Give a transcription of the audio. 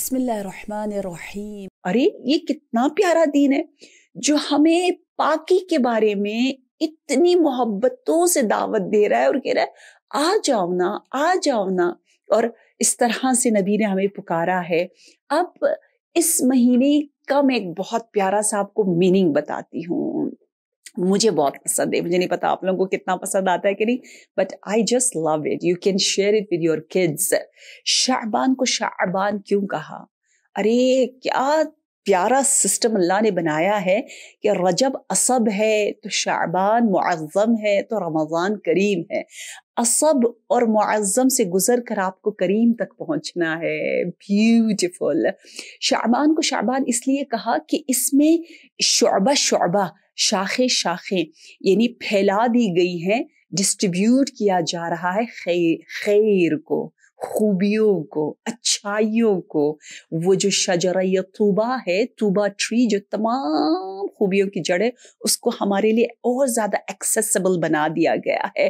बिस्मिल्लाहिर्रहमानिर्रहीम अरे ये कितना प्यारा दिन है जो हमें पाकी के बारे में इतनी मोहब्बतों से दावत दे रहा है और कह रहा है आ जाओ ना आ जाओ ना और इस तरह से नबी ने हमें पुकारा है अब इस महीने का मैं एक बहुत प्यारा सा आपको मीनिंग बताती हूँ मुझे बहुत पसंद है मुझे नहीं पता आप लोगों को कितना पसंद आता है कि नहीं but I just love it you can share it with your kids Shahban को शाहबान क्यों कहा अरे क्या प्यारा सिस्टम अल्लाह ने बनाया है कि रजब असब है तो शाहबान मुआज़म है तो रमज़ान करीम है असब और मुआज़म से गुजर कर आपको करीम तक पहुंचना है ब्यूटिफुल शाहबान को शाहबान इसलिए कहा कि इसमें शोबा शोबा शाखें शाखें यानी फैला दी गई हैं डिस्ट्रीब्यूट किया जा रहा है खैर खैर को खूबियों को अच्छाइयों को वो जो शजरा या तूबा है तूबा ट्री जो तमाम खूबियों की जड़ है उसको हमारे लिए और ज़्यादा एक्सेसिबल बना दिया गया है